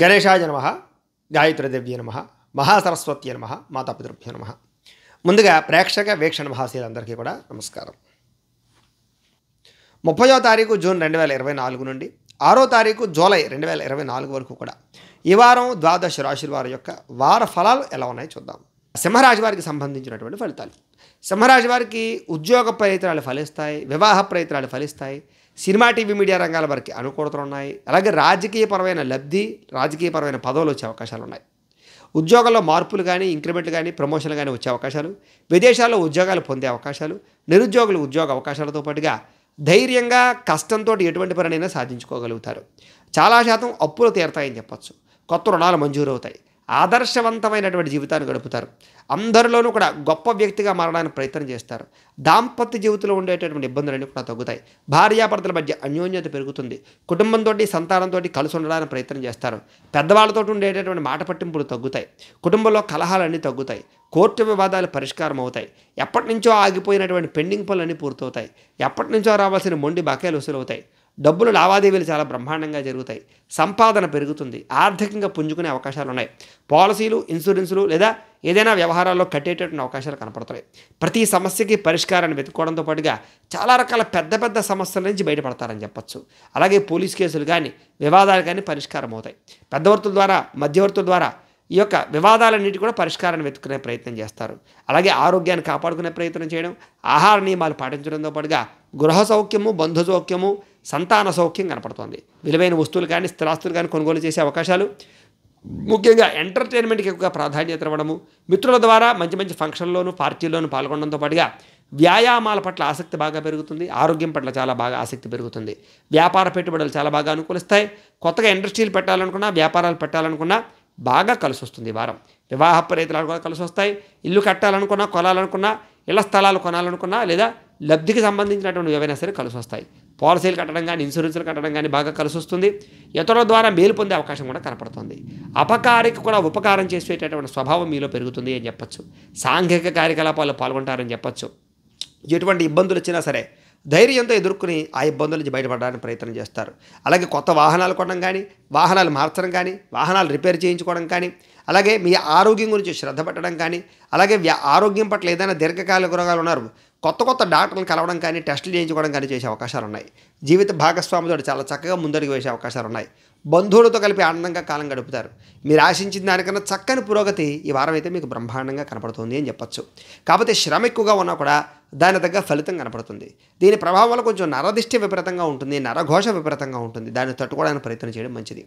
గణేశాయ నమ గాయత్రీదేవ్య నమ మహాసరస్వతి నమ మాతాపితృభ్య నమ ముందుగా ప్రేక్షక వీక్షణ మహాశీలందరికీ కూడా నమస్కారం ముప్పయో తారీఖు జూన్ రెండు వేల ఇరవై నాలుగు నుండి ఆరో తారీఖు జూలై రెండు వేల ఇరవై నాలుగు వరకు కూడా ఈ వారం ద్వాదశ రాశుల వారి యొక్క వార ఫలాలు ఎలా ఉన్నాయో చూద్దాం సింహరాశి వారికి సంబంధించినటువంటి ఫలితాలు సింహరాశి వారికి ఉద్యోగ ప్రయత్నాలు ఫలిస్తాయి వివాహ ప్రయత్నాలు ఫలిస్తాయి సినిమా టీవీ మీడియా రంగాల వరకు అనుకూలతలు ఉన్నాయి అలాగే రాజకీయపరమైన లబ్ధి రాజకీయపరమైన పదవులు వచ్చే అవకాశాలు ఉన్నాయి ఉద్యోగాల్లో మార్పులు కానీ ఇంక్రిమెంట్లు కానీ ప్రమోషన్లు కానీ వచ్చే అవకాశాలు విదేశాల్లో ఉద్యోగాలు పొందే అవకాశాలు నిరుద్యోగులు ఉద్యోగ అవకాశాలతో పాటుగా ధైర్యంగా కష్టంతో ఎటువంటి పనినైనా సాధించుకోగలుగుతారు చాలా శాతం అప్పులు తీరతాయని చెప్పచ్చు కొత్త రుణాలు మంజూరు అవుతాయి ఆదర్శవంతమైనటువంటి జీవితాన్ని గడుపుతారు అందరిలోనూ కూడా గొప్ప వ్యక్తిగా మారడానికి ప్రయత్నం చేస్తారు దాంపత్య జీవితంలో ఉండేటటువంటి ఇబ్బందులన్నీ కూడా తగ్గుతాయి భార్యాభర్తల మధ్య అన్యోన్యత పెరుగుతుంది కుటుంబంతో సంతానంతో కలిసి ఉండడానికి ప్రయత్నం చేస్తారు పెద్దవాళ్ళతో ఉండేటటువంటి మాట పట్టింపులు తగ్గుతాయి కుటుంబంలో కలహాలన్నీ తగ్గుతాయి కోర్టు వివాదాలు పరిష్కారం అవుతాయి ఎప్పటి నుంచో ఆగిపోయినటువంటి పెండింగ్ పనులన్నీ పూర్తవుతాయి ఎప్పటి నుంచో రావాల్సిన మొండి బకాయిలు వసూలవుతాయి డబ్బుల లావాదేవీలు చాలా బ్రహ్మాండంగా జరుగుతాయి సంపాదన పెరుగుతుంది ఆర్థికంగా పుంజుకునే అవకాశాలు ఉన్నాయి పాలసీలు ఇన్సూరెన్సులు లేదా ఏదైనా వ్యవహారాల్లో కట్టేటటువంటి అవకాశాలు కనపడుతున్నాయి ప్రతి సమస్యకి పరిష్కారాన్ని వెతుక్కోవడంతో పాటుగా చాలా రకాల పెద్ద పెద్ద సమస్యల నుంచి బయటపడతారని చెప్పచ్చు అలాగే పోలీస్ కేసులు కానీ వివాదాలు కానీ పరిష్కారం అవుతాయి పెద్దవర్తుల ద్వారా మధ్యవర్తుల ద్వారా ఈ యొక్క వివాదాలన్నిటి కూడా పరిష్కారాన్ని వెతుకునే ప్రయత్నం చేస్తారు అలాగే ఆరోగ్యాన్ని కాపాడుకునే ప్రయత్నం చేయడం ఆహార నియమాలు పాటించడంతో పాటుగా గృహ సౌఖ్యము బంధు సౌఖ్యము సంతాన సౌఖ్యం కనపడుతోంది విలువైన వస్తువులు కానీ స్థిరాస్తులు కానీ కొనుగోలు చేసే అవకాశాలు ముఖ్యంగా ఎంటర్టైన్మెంట్కి ఎక్కువగా ప్రాధాన్యత ఇవ్వడము మిత్రుల ద్వారా మంచి మంచి ఫంక్షన్లోను పార్టీల్లోనూ పాల్గొనడంతో పాటుగా వ్యాయామాల పట్ల ఆసక్తి బాగా పెరుగుతుంది ఆరోగ్యం పట్ల చాలా బాగా ఆసక్తి పెరుగుతుంది వ్యాపార పెట్టుబడులు చాలా బాగా అనుకూలిస్తాయి కొత్తగా ఇండస్ట్రీలు పెట్టాలనుకున్నా వ్యాపారాలు పెట్టాలనుకున్నా బాగా కలిసి వస్తుంది వారం వివాహ రైతులు కూడా కలిసి వస్తాయి ఇల్లు కట్టాలనుకున్నా కొనాలనుకున్నా ఇళ్ల స్థలాలు కొనాలనుకున్నా లేదా లబ్ధికి సంబంధించినటువంటి ఏవైనా సరే కలిసి వస్తాయి పాలసీలు కట్టడం కానీ ఇన్సూరెన్స్లు కట్టడం కానీ బాగా కలిసి వస్తుంది ఇతరుల ద్వారా మేలు పొందే అవకాశం కూడా కనపడుతుంది అపకారికి కూడా ఉపకారం చేసేటటువంటి స్వభావం మీలో పెరుగుతుంది అని చెప్పచ్చు సాంఘిక కార్యకలాపాలు పాల్గొంటారని చెప్పచ్చు ఎటువంటి ఇబ్బందులు వచ్చినా సరే ధైర్యంతో ఎదుర్కొని ఆ ఇబ్బందుల నుంచి బయటపడడానికి ప్రయత్నం చేస్తారు అలాగే కొత్త వాహనాలు కొనడం కానీ వాహనాలు మార్చడం కానీ వాహనాలు రిపేర్ చేయించుకోవడం కానీ అలాగే మీ ఆరోగ్యం గురించి శ్రద్ధ పెట్టడం కానీ అలాగే ఆరోగ్యం పట్ల ఏదైనా దీర్ఘకాలిక రోగాలు ఉన్నారు కొత్త కొత్త డాక్టర్లు కలవడం కానీ టెస్టులు చేయించుకోవడం కానీ చేసే అవకాశాలు ఉన్నాయి జీవిత భాగస్వామితో చాలా చక్కగా ముందడుగు వేసే అవకాశాలు ఉన్నాయి బంధువులతో కలిపి ఆనందంగా కాలం గడుపుతారు మీరు ఆశించిన దానికన్నా చక్కని పురోగతి ఈ వారం అయితే మీకు బ్రహ్మాండంగా కనపడుతుంది అని చెప్పచ్చు కాకపోతే శ్రమ ఎక్కువగా ఉన్నా కూడా దాని తగ్గ ఫలితం కనపడుతుంది దీని ప్రభావం వల్ల కొంచెం నరదిష్టి విపరీతంగా ఉంటుంది నరఘోష విపరీతంగా ఉంటుంది దాన్ని తట్టుకోవడానికి ప్రయత్నం చేయడం మంచిది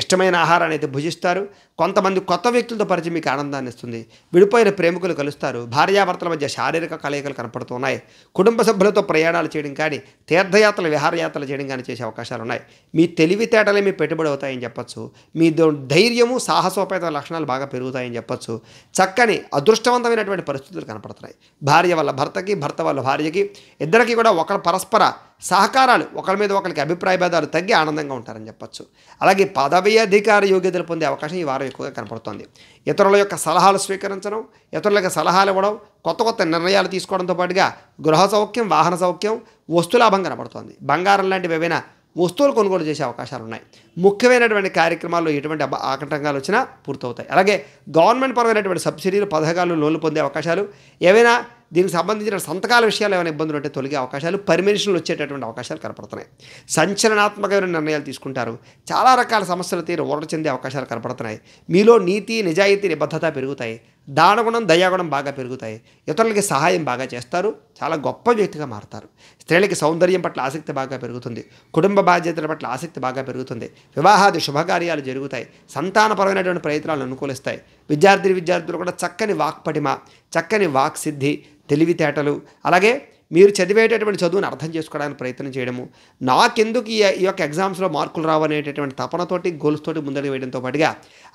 ఇష్టమైన ఆహారాన్ని అయితే భుజిస్తారు కొంతమంది కొత్త వ్యక్తులతో పరిచయం మీకు ఆనందాన్ని ఇస్తుంది విడిపోయిన ప్రేమికులు కలుస్తారు భార్యాభర్తల మధ్య శారీరక కలయికలు కనపడుతున్నాయి కుటుంబ సభ్యులతో ప్రయాణాలు చేయడం కానీ తీర్థయాత్రలు విహారయాత్రలు చేయడం కానీ చేసే అవకాశాలు ఉన్నాయి మీ తెలివితేటలే మీ పెట్టుబడి అవుతాయని చెప్పచ్చు మీ ధైర్యము సాహసోపేత లక్షణాలు బాగా పెరుగుతాయని చెప్పచ్చు చక్కని అదృష్టవంతమైనటువంటి పరిస్థితులు కనపడుతున్నాయి భార్య వల్ల భర్తకి భర్త వాళ్ళ భార్యకి ఇద్దరికి కూడా ఒకళ్ళ పరస్పర సహకారాలు ఒకరి మీద ఒకరికి అభిప్రాయ భేదాలు తగ్గి ఆనందంగా ఉంటారని చెప్పచ్చు అలాగే పదవి అధికార యోగ్యతలు పొందే అవకాశం ఈ వారం ఎక్కువగా కనపడుతోంది ఇతరుల యొక్క సలహాలు స్వీకరించడం ఇతరులకు సలహాలు ఇవ్వడం కొత్త కొత్త నిర్ణయాలు తీసుకోవడంతో పాటుగా గృహ సౌఖ్యం వాహన సౌఖ్యం వస్తు లాభం కనపడుతోంది బంగారం లాంటివి ఏవైనా వస్తువులు కొనుగోలు చేసే అవకాశాలు ఉన్నాయి ముఖ్యమైనటువంటి కార్యక్రమాల్లో ఎటువంటి ఆటంకాలు వచ్చినా పూర్తవుతాయి అలాగే గవర్నమెంట్ పరమైనటువంటి సబ్సిడీలు పథకాలు లోన్లు పొందే అవకాశాలు ఏవైనా దీనికి సంబంధించిన సంతకాల విషయాలు ఏమైనా ఇబ్బందులు ఉంటే తొలగే అవకాశాలు పర్మిషన్లు వచ్చేటటువంటి అవకాశాలు కనపడుతున్నాయి సంచలనాత్మకమైన నిర్ణయాలు తీసుకుంటారు చాలా రకాల సమస్యలు తీరు ఊరట చెందే అవకాశాలు కనపడుతున్నాయి మీలో నీతి నిజాయితీ నిబద్ధత పెరుగుతాయి దానగుణం దయాగుణం బాగా పెరుగుతాయి ఇతరులకి సహాయం బాగా చేస్తారు చాలా గొప్ప వ్యక్తిగా మారుతారు స్త్రీలకి సౌందర్యం పట్ల ఆసక్తి బాగా పెరుగుతుంది కుటుంబ బాధ్యతల పట్ల ఆసక్తి బాగా పెరుగుతుంది వివాహాది శుభకార్యాలు జరుగుతాయి సంతానపరమైనటువంటి ప్రయత్నాలు అనుకూలిస్తాయి విద్యార్థి విద్యార్థులు కూడా చక్కని వాక్పటిమ చక్కని వాక్సిద్ధి తెలివితేటలు అలాగే మీరు చదివేటటువంటి చదువును అర్థం చేసుకోవడానికి ప్రయత్నం చేయడము నాకెందుకు ఈ ఈ యొక్క ఎగ్జామ్స్లో మార్కులు రావనేటటువంటి తపనతోటి గోల్స్తోటి ముందడుగు వేయడంతో పాటుగా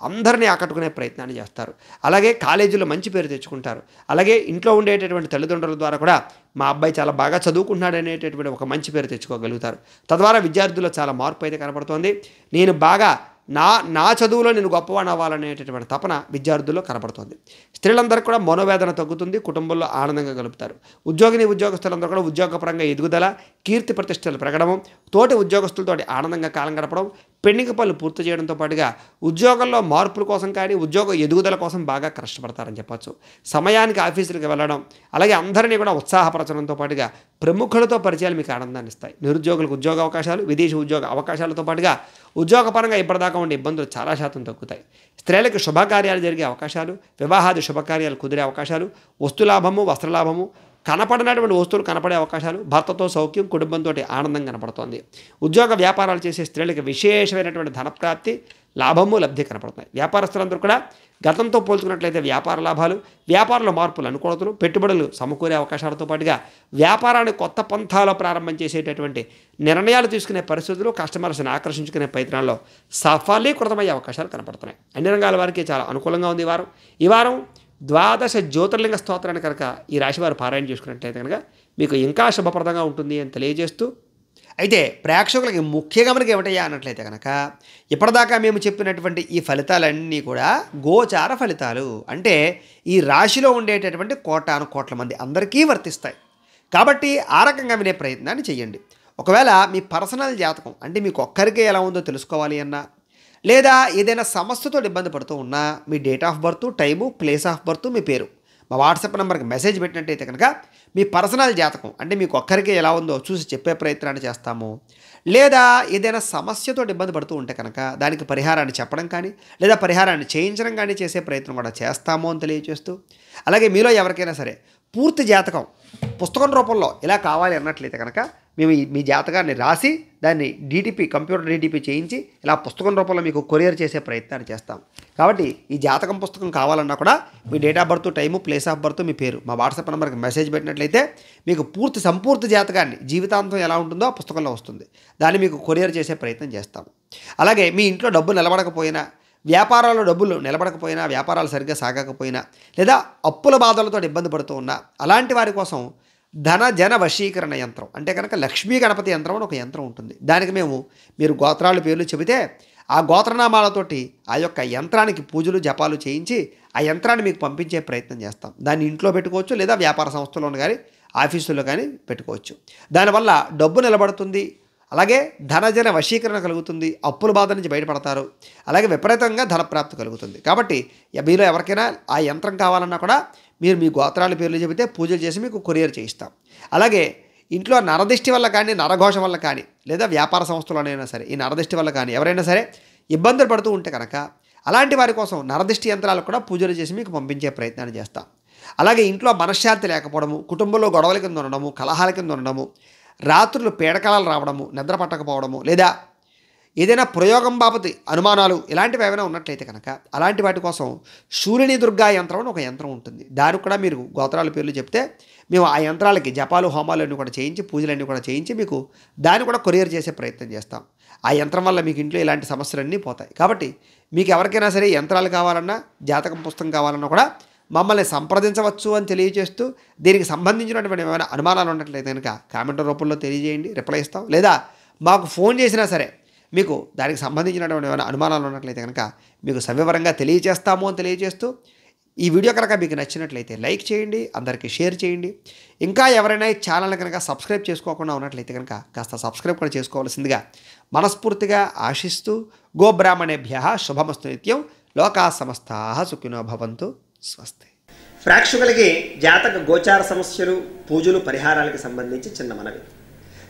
అందరినీ ఆకట్టుకునే ప్రయత్నాన్ని చేస్తారు అలాగే కాలేజీలో మంచి పేరు తెచ్చుకుంటారు అలాగే ఇంట్లో ఉండేటటువంటి తల్లిదండ్రుల ద్వారా కూడా మా అబ్బాయి చాలా బాగా చదువుకుంటున్నాడు అనేటటువంటి ఒక మంచి పేరు తెచ్చుకోగలుగుతారు తద్వారా విద్యార్థుల్లో చాలా మార్పు అయితే కనపడుతోంది నేను బాగా నా నా చదువులో నేను గొప్పవాణి అవ్వాలనేటటువంటి తపన విద్యార్థుల్లో కనపడుతుంది స్త్రీలందరూ కూడా మనోవేదన తగ్గుతుంది కుటుంబంలో ఆనందంగా గలుపుతారు ఉద్యోగిని ఉద్యోగస్తులందరూ కూడా ఉద్యోగపరంగా ఎదుగుదల కీర్తి ప్రతిష్టలు ప్రకటన తోటి ఉద్యోగస్తులతోటి ఆనందంగా కాలం గడపడం పెండింగ్ పనులు పూర్తి చేయడంతో పాటుగా ఉద్యోగంలో మార్పుల కోసం కానీ ఉద్యోగ ఎదుగుదల కోసం బాగా కష్టపడతారని చెప్పచ్చు సమయానికి ఆఫీసులకు వెళ్ళడం అలాగే అందరినీ కూడా ఉత్సాహపరచడంతో పాటుగా ప్రముఖులతో పరిచయాలు మీకు ఆనందాన్ని ఇస్తాయి నిరుద్యోగులకు ఉద్యోగ అవకాశాలు విదేశీ ఉద్యోగ అవకాశాలతో పాటుగా ఉద్యోగపరంగా ఇప్పటిదాకా ఉండే ఇబ్బందులు చాలా శాతం తగ్గుతాయి స్త్రీలకు శుభకార్యాలు జరిగే అవకాశాలు వివాహాది శుభకార్యాలు కుదిరే అవకాశాలు వస్తులాభము వస్త్రలాభము కనపడినటువంటి వస్తువులు కనపడే అవకాశాలు భర్తతో సౌఖ్యం కుటుంబంతో ఆనందం కనపడుతోంది ఉద్యోగ వ్యాపారాలు చేసే స్త్రీలకు విశేషమైనటువంటి ధనప్రాప్తి లాభము లబ్ధి కనపడుతున్నాయి వ్యాపారస్తులందరూ కూడా గతంతో పోల్చుకున్నట్లయితే వ్యాపార లాభాలు వ్యాపారంలో మార్పులు అనుకూలతలు పెట్టుబడులు సమకూరే అవకాశాలతో పాటుగా వ్యాపారాన్ని కొత్త పంథాలో ప్రారంభం చేసేటటువంటి నిర్ణయాలు తీసుకునే పరిస్థితులు కస్టమర్స్ని ఆకర్షించుకునే ప్రయత్నాల్లో సఫలీకృతమయ్యే అవకాశాలు కనపడుతున్నాయి అన్ని రంగాల వారికి చాలా అనుకూలంగా ఉంది ఈ వారం ఈ వారం ద్వాదశ జ్యోతిర్లింగ స్తోత్రాన్ని కనుక ఈ రాశివారు పారాయణ చేసుకున్నట్లయితే కనుక మీకు ఇంకా శుభప్రదంగా ఉంటుంది అని తెలియజేస్తూ అయితే ప్రేక్షకులకి ముఖ్యంగా మనకి ఏమిటయ్యా అన్నట్లయితే కనుక ఇప్పటిదాకా మేము చెప్పినటువంటి ఈ ఫలితాలన్నీ కూడా గోచార ఫలితాలు అంటే ఈ రాశిలో ఉండేటటువంటి కోటాను కోట్ల మంది అందరికీ వర్తిస్తాయి కాబట్టి ఆ రకంగా వినే ప్రయత్నాన్ని చేయండి ఒకవేళ మీ పర్సనల్ జాతకం అంటే మీకు ఒక్కరికే ఎలా ఉందో తెలుసుకోవాలి అన్నా లేదా ఏదైనా సమస్యతో ఇబ్బంది పడుతూ ఉన్నా మీ date of birth time place of birth మీ పేరు మా వాట్సాప్ నెంబర్కి మెసేజ్ పెట్టినట్టయితే కనుక మీ పర్సనల్ జాతకం అంటే మీకు ఒక్కరికి ఎలా ఉందో చూసి చెప్పే ప్రయత్నాన్ని చేస్తాము లేదా ఏదైనా సమస్యతో ఇబ్బంది పడుతూ ఉంటే కనుక దానికి పరిహారాన్ని చెప్పడం కానీ లేదా పరిహారాన్ని చేయించడం కానీ చేసే ప్రయత్నం కూడా చేస్తాము అని తెలియజేస్తూ అలాగే మీలో ఎవరికైనా సరే పూర్తి జాతకం పుస్తకం రూపంలో ఇలా కావాలి అన్నట్లయితే కనుక మేము మీ జాతకాన్ని రాసి దాన్ని డీటీపీ కంప్యూటర్ డీటీపీ చేయించి ఇలా పుస్తకం రూపంలో మీకు కొరియర్ చేసే ప్రయత్నాన్ని చేస్తాం కాబట్టి ఈ జాతకం పుస్తకం కావాలన్నా కూడా మీ date of birth time place of birth మీ పేరు మా వాట్సాప్ నెంబర్కి మెసేజ్ పెట్టినట్లయితే మీకు పూర్తి సంపూర్తి జాతకాన్ని జీవితాంతం ఎలా ఉంటుందో ఆ పుస్తకంలో వస్తుంది దాన్ని మీకు కొరియర్ చేసే ప్రయత్నం చేస్తాం అలాగే మీ ఇంట్లో డబ్బు నిలబడకపోయినా వ్యాపారాల్లో డబ్బులు నిలబడకపోయినా వ్యాపారాలు సరిగ్గా సాగకపోయినా లేదా అప్పుల బాధలతో ఇబ్బంది పడుతూ ఉన్నా అలాంటి వారి కోసం ధన జన వశీకరణ యంత్రం అంటే కనుక లక్ష్మీ గణపతి యంత్రం అని ఒక యంత్రం ఉంటుంది దానికి మేము మీరు గోత్రాల పేర్లు చెబితే ఆ గోత్రనామాలతోటి ఆ యొక్క యంత్రానికి పూజలు జపాలు చేయించి ఆ యంత్రాన్ని మీకు పంపించే ప్రయత్నం చేస్తాం దాన్ని ఇంట్లో పెట్టుకోవచ్చు లేదా వ్యాపార సంస్థలోను కానీ ఆఫీసులో కానీ పెట్టుకోవచ్చు దానివల్ల డబ్బు నిలబడుతుంది అలాగే ధనజన వశీకరణ కలుగుతుంది అప్పుల బాధ నుంచి బయటపడతారు అలాగే విపరీతంగా ధనప్రాప్తి కలుగుతుంది కాబట్టి మీలో ఎవరికైనా ఆ యంత్రం కావాలన్నా కూడా మీరు మీ గోత్రాల పేర్లు చెబితే పూజలు చేసి మీకు కొరియర్ చేయిస్తాం అలాగే ఇంట్లో నరదిష్టి వల్ల కానీ నరఘోష వల్ల కానీ లేదా వ్యాపార సంస్థలనైనా సరే ఈ నరదిష్టి వల్ల కానీ ఎవరైనా సరే ఇబ్బందులు పడుతూ ఉంటే కనుక అలాంటి వారి కోసం నరదిష్టి యంత్రాలు కూడా పూజలు చేసి మీకు పంపించే ప్రయత్నాన్ని చేస్తాం అలాగే ఇంట్లో మనశ్శాంతి లేకపోవడము కుటుంబంలో గొడవల కింద ఉండడము కలహాల కింద ఉండడము రాత్రులు పేడకలాలు రావడము నిద్ర పట్టకపోవడము లేదా ఏదైనా ప్రయోగం బాపతి అనుమానాలు ఇలాంటివి ఏమైనా ఉన్నట్లయితే కనుక అలాంటి వాటి కోసం సూర్యుని దుర్గా యంత్రం అని ఒక యంత్రం ఉంటుంది దానికి కూడా మీరు గోత్రాల పేర్లు చెప్తే మేము ఆ యంత్రాలకి జపాలు హోమాలు అన్నీ కూడా చేయించి పూజలన్నీ కూడా చేయించి మీకు దాన్ని కూడా కొరియర్ చేసే ప్రయత్నం చేస్తాం ఆ యంత్రం వల్ల మీకు ఇంట్లో ఇలాంటి సమస్యలన్నీ పోతాయి కాబట్టి మీకు ఎవరికైనా సరే యంత్రాలు కావాలన్నా జాతకం పుస్తకం కావాలన్నా కూడా మమ్మల్ని సంప్రదించవచ్చు అని తెలియజేస్తూ దీనికి సంబంధించినటువంటి ఏమైనా అనుమానాలు ఉన్నట్లయితే కనుక కామెంట్ రూపంలో తెలియజేయండి రిప్లై ఇస్తాం లేదా మాకు ఫోన్ చేసినా సరే మీకు దానికి సంబంధించినటువంటి ఏమైనా అనుమానాలు ఉన్నట్లయితే కనుక మీకు సవివరంగా తెలియజేస్తాము అని తెలియజేస్తూ ఈ వీడియో కనుక మీకు నచ్చినట్లయితే లైక్ చేయండి అందరికీ షేర్ చేయండి ఇంకా ఎవరైనా ఈ ఛానల్ కనుక సబ్స్క్రైబ్ చేసుకోకుండా ఉన్నట్లయితే కనుక కాస్త సబ్స్క్రైబ్ కూడా చేసుకోవాల్సిందిగా మనస్ఫూర్తిగా ఆశిస్తూ గోబ్రాహ్మణేభ్య శుభమస్తు నిత్యం లోకా సమస్తా సుఖినో భవంతు స్వస్తి ప్రేక్షకులకి జాతక గోచార సమస్యలు పూజలు పరిహారాలకు సంబంధించి చిన్న మనవి